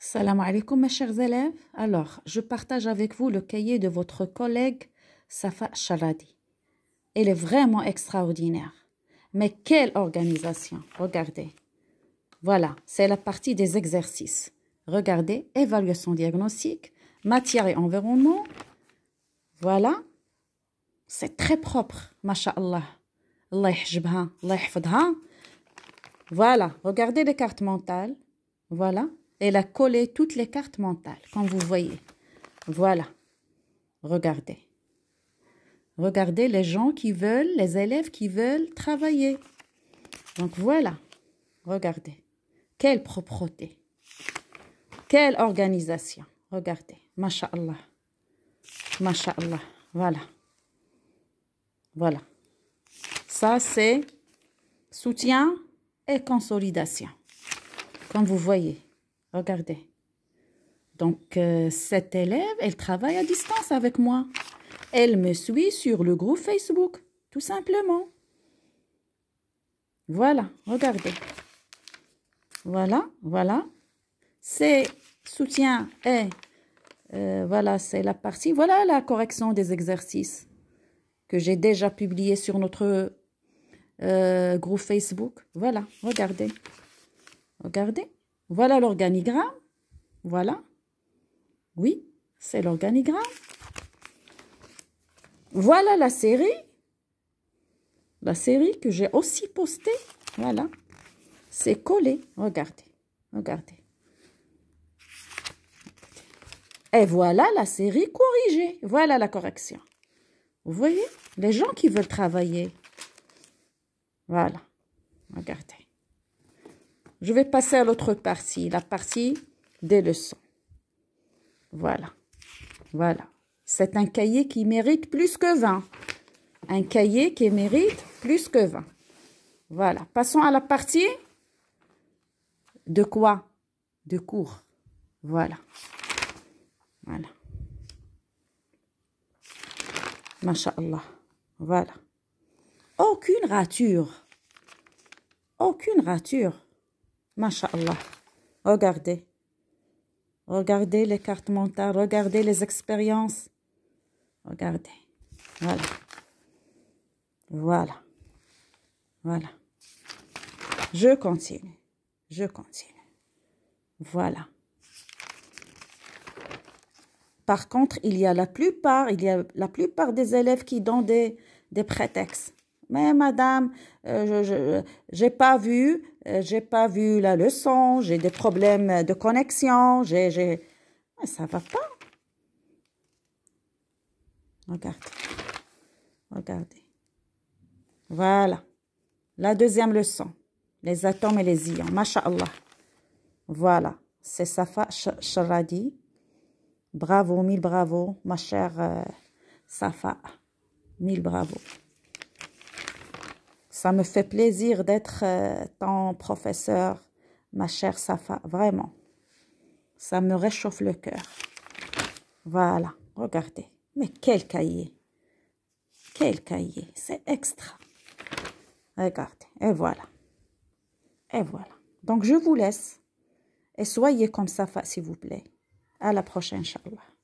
Salam alaikum mes chers élèves. Alors, je partage avec vous le cahier de votre collègue Safa Charadi. Elle est vraiment extraordinaire. Mais quelle organisation Regardez. Voilà, c'est la partie des exercices. Regardez, évaluation diagnostique, matière et environnement. Voilà. C'est très propre, masha'Allah. Allah Allah Voilà, regardez les cartes mentales. Voilà, elle a collé toutes les cartes mentales, comme vous voyez. Voilà. Regardez. Regardez les gens qui veulent, les élèves qui veulent travailler. Donc voilà. Regardez. Quelle propreté. Quelle organisation. Regardez. Masha'Allah. Masha'Allah. Voilà. Voilà. Ça, c'est soutien et consolidation. Comme vous voyez. Regardez. Donc, euh, cette élève, elle travaille à distance avec moi. Elle me suit sur le groupe Facebook, tout simplement. Voilà, regardez. Voilà, voilà. C'est soutien et euh, voilà, c'est la partie. Voilà la correction des exercices que j'ai déjà publié sur notre euh, groupe Facebook. Voilà, regardez. Regardez. Voilà l'organigramme. Voilà. Oui, c'est l'organigramme. Voilà la série. La série que j'ai aussi postée. Voilà. C'est collé. Regardez. Regardez. Et voilà la série corrigée. Voilà la correction. Vous voyez Les gens qui veulent travailler. Voilà. Regardez. Je vais passer à l'autre partie, la partie des leçons. Voilà. Voilà. C'est un cahier qui mérite plus que 20. Un cahier qui mérite plus que 20. Voilà. Passons à la partie de quoi De cours. Voilà. Voilà. Masha'Allah. Voilà. Aucune rature. Aucune rature. Masha'Allah. Regardez. Regardez les cartes mentales. Regardez les expériences. Regardez. Voilà. Voilà. Voilà. Je continue. Je continue. Voilà. Par contre, il y a la plupart, il y a la plupart des élèves qui donnent des, des prétextes. Mais madame, euh, je n'ai pas vu, euh, j'ai pas vu la leçon, j'ai des problèmes de connexion, j'ai... ne ah, Ça va pas. Regarde. Regardez. Voilà. La deuxième leçon. Les atomes et les ions. Masha'Allah. Voilà. C'est Safa Sharadi. Bravo, mille bravo, ma chère euh, Safa. Mille bravo. Ça me fait plaisir d'être euh, ton professeur, ma chère Safa, vraiment. Ça me réchauffe le cœur. Voilà, regardez. Mais quel cahier. Quel cahier, c'est extra. Regardez, et voilà. Et voilà. Donc, je vous laisse. Et soyez comme Safa, s'il vous plaît. À la prochaine, Inch'Allah.